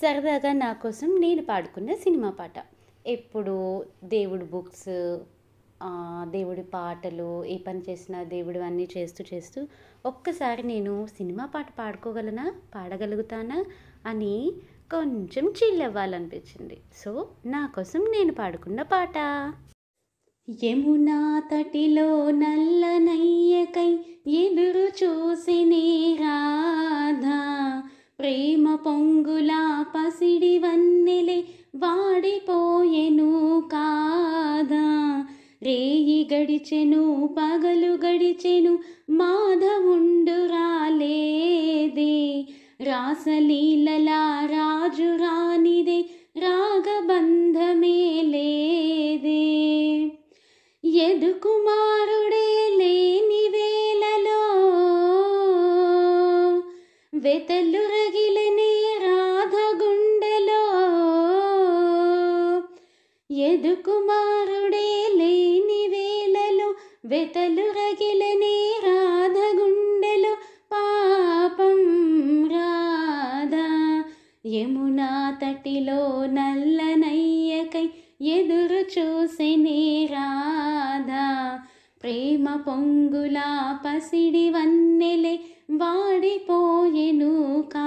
సరదాగా నా కోసం నేను పాడుకున్న సినిమా పాట ఎప్పుడు దేవుడు బుక్స్ దేవుడి పాటలు ఏ పని చేసినా దేవుడు అన్నీ చేస్తూ చేస్తూ ఒక్కసారి నేను సినిమా పాట పాడుకోగలనా పాడగలుగుతానా అని కొంచెం చిల్ అవ్వాలనిపించింది సో నా కోసం నేను పాడుకున్న పాట యమునా తటిలో నల్లనయ్యకై ఎదురు చూసి ప్రేమ పొంగులా పసిడి వన్నెలే వాడిపోయెను కాదా రేయి గడిచెను పగలు గడిచెను మాధవుండు రాలేదే రాసలీలలా రాజు రానిదే రాగబంధమే లేదే ఎదుకుమా వెతలు రగిలని రాధ గుండెలో ఎదుకుమారుడే లేని వేళలో వెతలు రగిలని రాధ గుండెలో పాపం రాధ యమునా తటిలో నల్లనయ్యకై ఎదురు చూసినే రాధ ప్రేమ పొంగులా పసిడి వన్నెలే వాడిపోయెను కా